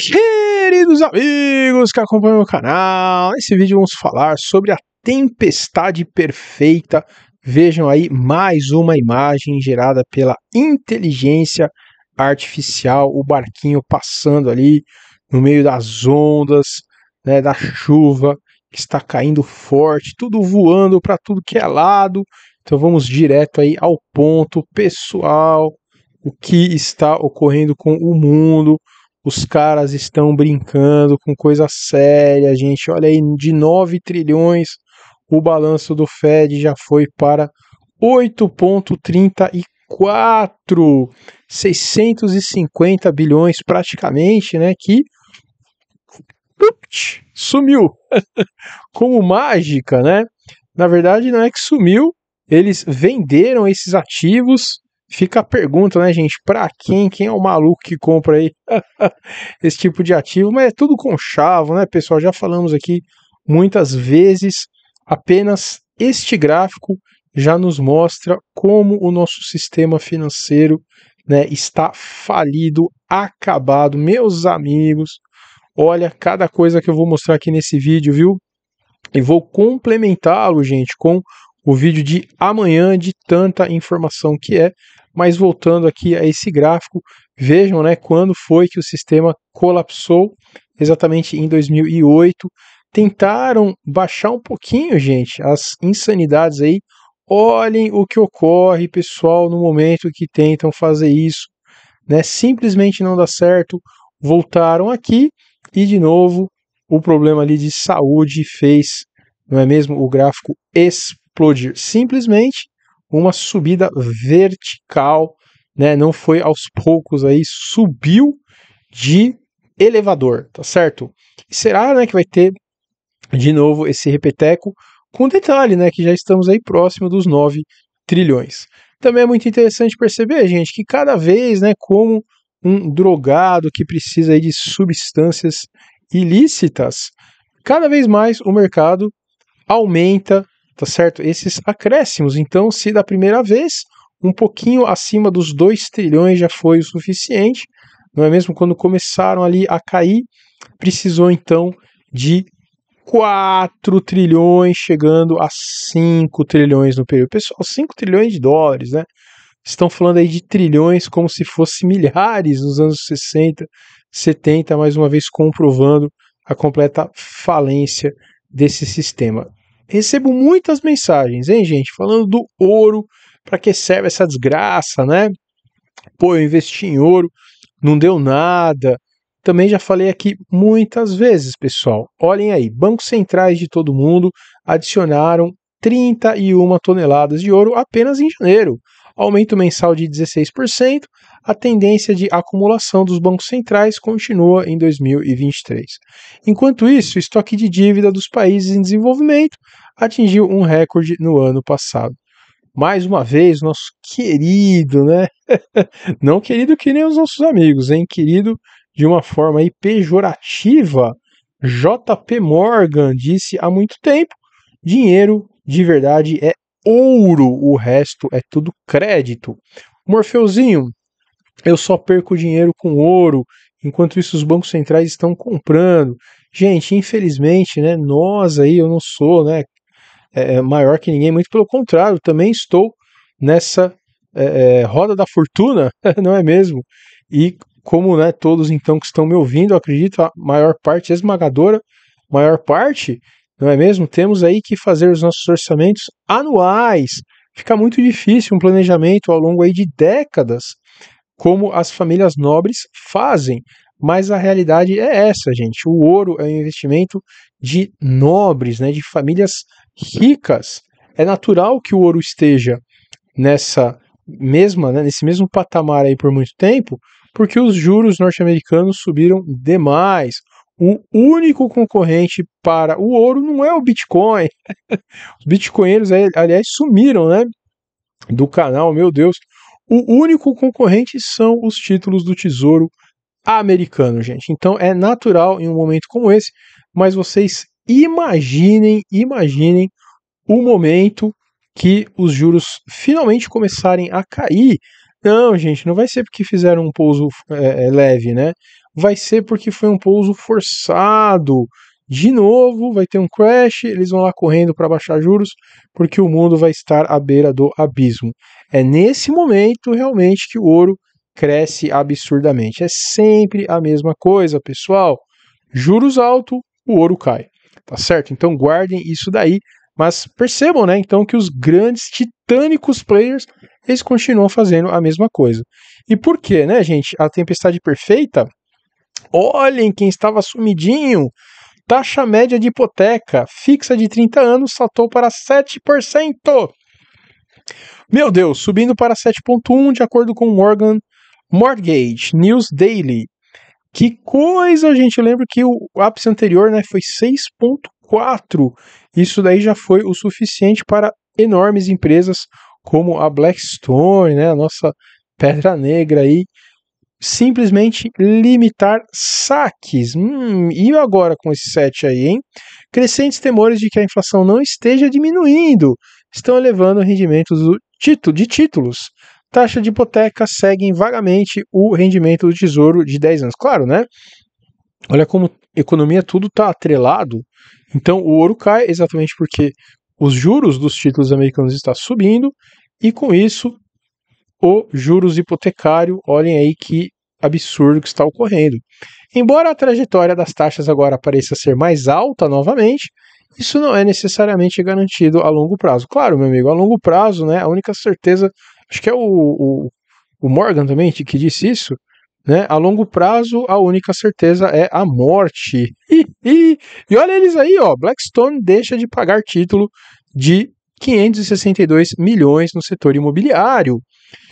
Queridos amigos que acompanham o canal, nesse vídeo vamos falar sobre a tempestade perfeita. Vejam aí mais uma imagem gerada pela inteligência artificial, o barquinho passando ali no meio das ondas, né, da chuva que está caindo forte, tudo voando para tudo que é lado. Então vamos direto aí ao ponto, pessoal, o que está ocorrendo com o mundo os caras estão brincando com coisa séria, gente. Olha aí, de 9 trilhões, o balanço do Fed já foi para 8,34, 650 bilhões praticamente, né? Que Ups, sumiu como mágica, né? Na verdade, não é que sumiu, eles venderam esses ativos Fica a pergunta, né, gente? Pra quem? Quem é o maluco que compra aí esse tipo de ativo? Mas é tudo com chavo, né, pessoal? Já falamos aqui muitas vezes. Apenas este gráfico já nos mostra como o nosso sistema financeiro né, está falido, acabado. Meus amigos, olha cada coisa que eu vou mostrar aqui nesse vídeo, viu? E vou complementá-lo, gente, com o vídeo de amanhã de tanta informação que é. Mas voltando aqui a esse gráfico, vejam né, quando foi que o sistema colapsou, exatamente em 2008. Tentaram baixar um pouquinho, gente, as insanidades aí. Olhem o que ocorre, pessoal, no momento que tentam fazer isso. Né? Simplesmente não dá certo. Voltaram aqui e, de novo, o problema ali de saúde fez, não é mesmo? O gráfico explodiu explodir. Simplesmente uma subida vertical, né? Não foi aos poucos aí, subiu de elevador, tá certo? E será, né, que vai ter de novo esse repeteco com detalhe, né, que já estamos aí próximo dos 9 trilhões. Também é muito interessante perceber, gente, que cada vez, né, como um drogado que precisa aí de substâncias ilícitas, cada vez mais o mercado aumenta tá certo? Esses acréscimos. Então, se da primeira vez, um pouquinho acima dos 2 trilhões já foi o suficiente, não é mesmo? Quando começaram ali a cair, precisou então de 4 trilhões, chegando a 5 trilhões no período. Pessoal, 5 trilhões de dólares, né? Estão falando aí de trilhões como se fosse milhares nos anos 60, 70, mais uma vez comprovando a completa falência desse sistema recebo muitas mensagens, hein, gente, falando do ouro, para que serve essa desgraça, né? Pô, eu investi em ouro, não deu nada. Também já falei aqui muitas vezes, pessoal. Olhem aí, bancos centrais de todo mundo adicionaram 31 toneladas de ouro apenas em janeiro aumento mensal de 16%, a tendência de acumulação dos bancos centrais continua em 2023. Enquanto isso, o estoque de dívida dos países em desenvolvimento atingiu um recorde no ano passado. Mais uma vez, nosso querido, né? Não querido que nem os nossos amigos, hein? Querido de uma forma aí pejorativa, JP Morgan disse há muito tempo: dinheiro de verdade é ouro, o resto é tudo crédito. Morfeuzinho, eu só perco dinheiro com ouro, enquanto isso os bancos centrais estão comprando. Gente, infelizmente, né, nós aí, eu não sou né, é, é maior que ninguém, muito pelo contrário, também estou nessa é, é roda da fortuna, não é mesmo? E como né, todos então que estão me ouvindo, acredito a maior parte é esmagadora, maior parte não é mesmo? Temos aí que fazer os nossos orçamentos anuais. Fica muito difícil um planejamento ao longo aí de décadas, como as famílias nobres fazem. Mas a realidade é essa, gente. O ouro é um investimento de nobres, né, de famílias ricas. É natural que o ouro esteja nessa mesma, né, nesse mesmo patamar aí por muito tempo, porque os juros norte-americanos subiram demais o único concorrente para o ouro não é o Bitcoin. Os bitcoinheiros, aliás, sumiram, né? Do canal, meu Deus. O único concorrente são os títulos do Tesouro Americano, gente. Então é natural em um momento como esse, mas vocês imaginem, imaginem o momento que os juros finalmente começarem a cair. Não, gente, não vai ser porque fizeram um pouso é, é leve, né? vai ser porque foi um pouso forçado. De novo, vai ter um crash, eles vão lá correndo para baixar juros, porque o mundo vai estar à beira do abismo. É nesse momento realmente que o ouro cresce absurdamente. É sempre a mesma coisa, pessoal. Juros alto, o ouro cai. Tá certo? Então guardem isso daí, mas percebam, né, então que os grandes titânicos players, eles continuam fazendo a mesma coisa. E por quê, né, gente? A tempestade perfeita Olhem quem estava sumidinho. Taxa média de hipoteca fixa de 30 anos saltou para 7%. Meu Deus, subindo para 7,1% de acordo com Morgan Mortgage News Daily. Que coisa, gente. Eu lembro que o ápice anterior né, foi 6,4%. Isso daí já foi o suficiente para enormes empresas como a Blackstone, né, a nossa pedra negra aí, simplesmente limitar saques. Hum, e agora com esse 7 aí, hein? Crescentes temores de que a inflação não esteja diminuindo estão elevando rendimentos do título, de títulos. Taxa de hipoteca seguem vagamente o rendimento do tesouro de 10 anos. Claro, né? Olha como economia tudo está atrelado. Então o ouro cai exatamente porque os juros dos títulos americanos estão subindo e com isso o juros hipotecário. Olhem aí que absurdo que está ocorrendo. Embora a trajetória das taxas agora pareça ser mais alta novamente, isso não é necessariamente garantido a longo prazo. Claro, meu amigo, a longo prazo, né, a única certeza, acho que é o, o, o Morgan também que disse isso, né, a longo prazo, a única certeza é a morte. E, e, e olha eles aí, ó, Blackstone deixa de pagar título de 562 milhões no setor imobiliário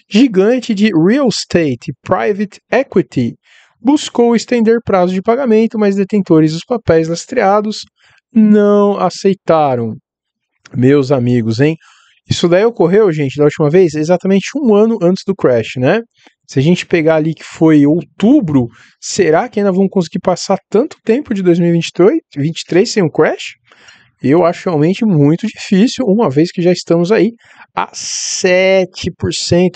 gigante de real estate, private equity, buscou estender prazo de pagamento, mas detentores dos papéis lastreados não aceitaram. Meus amigos, hein? Isso daí ocorreu, gente, da última vez, exatamente um ano antes do crash, né? Se a gente pegar ali que foi outubro, será que ainda vão conseguir passar tanto tempo de 2023 sem um crash? Eu acho realmente muito difícil, uma vez que já estamos aí a 7%,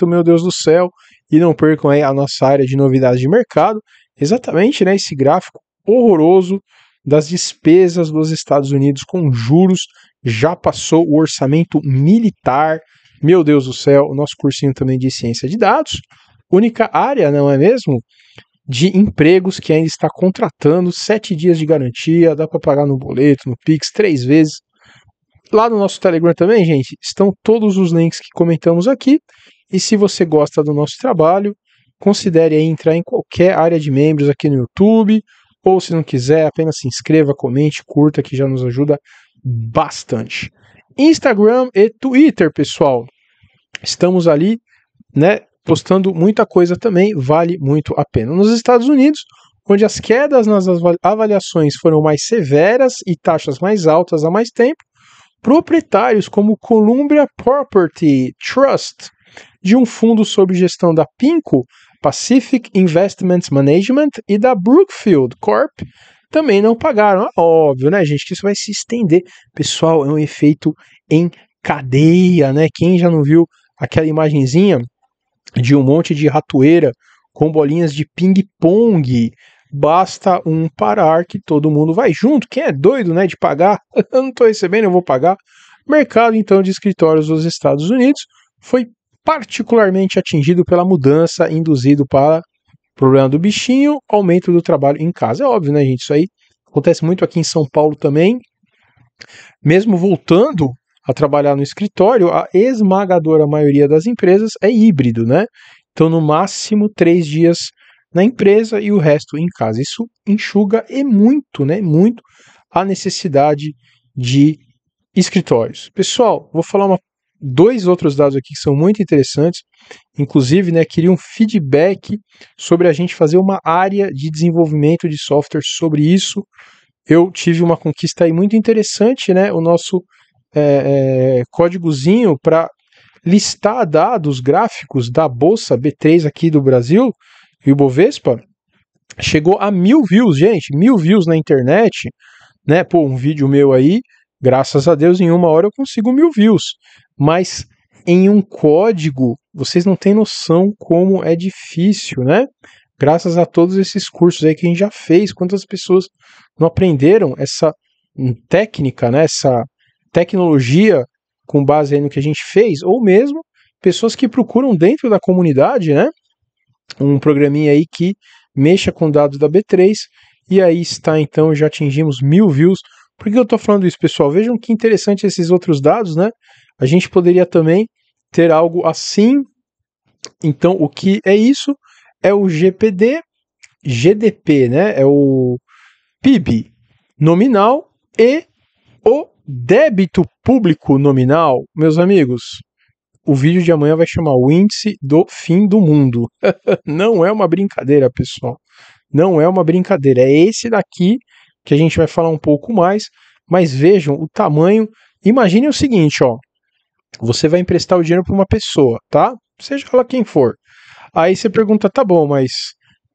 meu Deus do céu. E não percam aí a nossa área de novidades de mercado, exatamente né, esse gráfico horroroso das despesas dos Estados Unidos com juros. Já passou o orçamento militar. Meu Deus do céu, o nosso cursinho também de ciência de dados. Única área, não é mesmo? de empregos que ainda está contratando, sete dias de garantia, dá para pagar no boleto, no Pix, três vezes. Lá no nosso Telegram também, gente, estão todos os links que comentamos aqui. E se você gosta do nosso trabalho, considere entrar em qualquer área de membros aqui no YouTube, ou se não quiser, apenas se inscreva, comente, curta, que já nos ajuda bastante. Instagram e Twitter, pessoal. Estamos ali, né, postando muita coisa também, vale muito a pena. Nos Estados Unidos, onde as quedas nas avaliações foram mais severas e taxas mais altas há mais tempo, proprietários como Columbia Property Trust, de um fundo sob gestão da PINCO, Pacific Investment Management, e da Brookfield Corp, também não pagaram. Ah, óbvio, né, gente, que isso vai se estender. Pessoal, é um efeito em cadeia, né? Quem já não viu aquela imagenzinha de um monte de ratoeira com bolinhas de ping-pong. Basta um parar que todo mundo vai junto. Quem é doido, né, de pagar? eu não estou recebendo, eu vou pagar. Mercado então de escritórios dos Estados Unidos foi particularmente atingido pela mudança induzido para problema do bichinho, aumento do trabalho em casa. É óbvio, né, gente? Isso aí acontece muito aqui em São Paulo também. Mesmo voltando a trabalhar no escritório, a esmagadora maioria das empresas é híbrido, né? Então, no máximo três dias na empresa e o resto em casa. Isso enxuga e muito, né? Muito a necessidade de escritórios. Pessoal, vou falar uma, dois outros dados aqui que são muito interessantes. Inclusive, né, queria um feedback sobre a gente fazer uma área de desenvolvimento de software sobre isso. Eu tive uma conquista aí muito interessante, né? O nosso é, é, códigozinho para listar dados gráficos da bolsa B3 aqui do Brasil e o Bovespa chegou a mil views, gente, mil views na internet, né? Pô, um vídeo meu aí, graças a Deus, em uma hora eu consigo mil views, mas em um código, vocês não têm noção como é difícil, né? Graças a todos esses cursos aí que a gente já fez, quantas pessoas não aprenderam essa técnica, né? Essa, tecnologia com base no que a gente fez, ou mesmo pessoas que procuram dentro da comunidade, né? Um programinha aí que mexa com dados da B3. E aí está, então, já atingimos mil views. Por que eu estou falando isso, pessoal? Vejam que interessante esses outros dados, né? A gente poderia também ter algo assim. Então, o que é isso? É o GPD, GDP, né? É o PIB nominal e o Débito público nominal, meus amigos, o vídeo de amanhã vai chamar o índice do fim do mundo. Não é uma brincadeira, pessoal. Não é uma brincadeira. É esse daqui que a gente vai falar um pouco mais, mas vejam o tamanho. Imagine o seguinte, ó. Você vai emprestar o dinheiro para uma pessoa, tá? Seja ela quem for. Aí você pergunta, tá bom, mas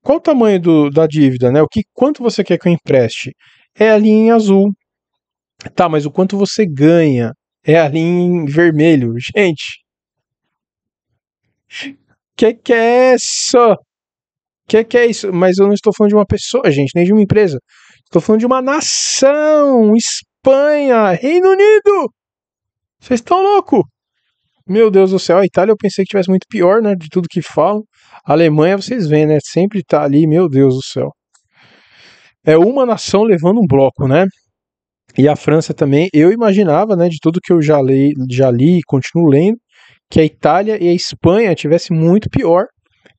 qual o tamanho do, da dívida, né? O que, quanto você quer que eu empreste? É a linha em azul, Tá, mas o quanto você ganha é ali em vermelho. Gente. Que que é isso? Que que é isso? Mas eu não estou falando de uma pessoa, gente, nem de uma empresa. Estou falando de uma nação, Espanha, Reino Unido. Vocês estão louco? Meu Deus do céu, a Itália eu pensei que tivesse muito pior, né, de tudo que falam. A Alemanha vocês veem, né, sempre tá ali, meu Deus do céu. É uma nação levando um bloco, né? E a França também, eu imaginava, né, de tudo que eu já, li, já li e continuo lendo, que a Itália e a Espanha tivesse muito pior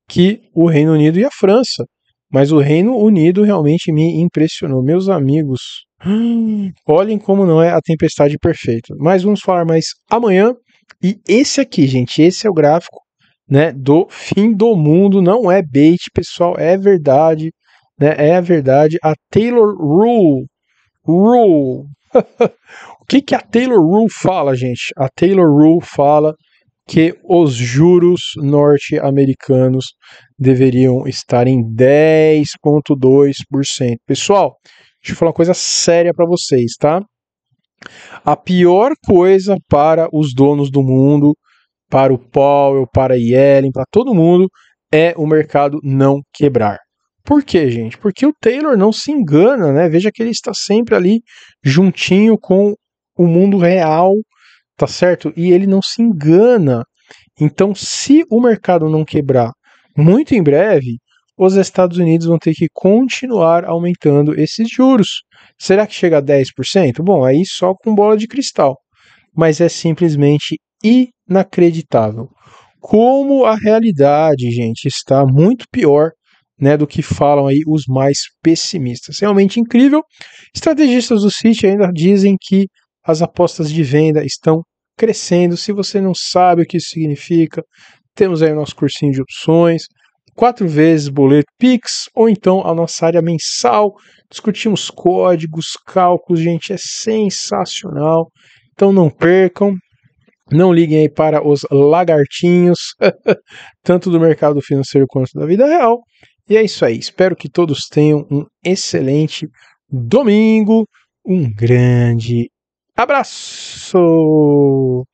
que o Reino Unido e a França. Mas o Reino Unido realmente me impressionou. Meus amigos, olhem como não é a tempestade perfeita. Mas vamos falar mais amanhã. E esse aqui, gente, esse é o gráfico né, do fim do mundo. Não é bait, pessoal, é verdade. Né, é a verdade. A Taylor Rule Rule. o que, que a Taylor Rule fala, gente? A Taylor Rule fala que os juros norte-americanos deveriam estar em 10,2%. Pessoal, deixa eu falar uma coisa séria para vocês, tá? A pior coisa para os donos do mundo, para o Powell, para a Yellen, para todo mundo, é o mercado não quebrar. Por quê, gente? Porque o Taylor não se engana, né? Veja que ele está sempre ali juntinho com o mundo real, tá certo? E ele não se engana. Então, se o mercado não quebrar muito em breve, os Estados Unidos vão ter que continuar aumentando esses juros. Será que chega a 10%? Bom, aí só com bola de cristal. Mas é simplesmente inacreditável. Como a realidade, gente, está muito pior né, do que falam aí os mais pessimistas. Realmente incrível. Estrategistas do City ainda dizem que as apostas de venda estão crescendo. Se você não sabe o que isso significa, temos aí o nosso cursinho de opções, quatro vezes boleto Pix, ou então a nossa área mensal. Discutimos códigos, cálculos, gente, é sensacional. Então não percam, não liguem aí para os lagartinhos, tanto do mercado financeiro quanto da vida real. E é isso aí. Espero que todos tenham um excelente domingo. Um grande abraço!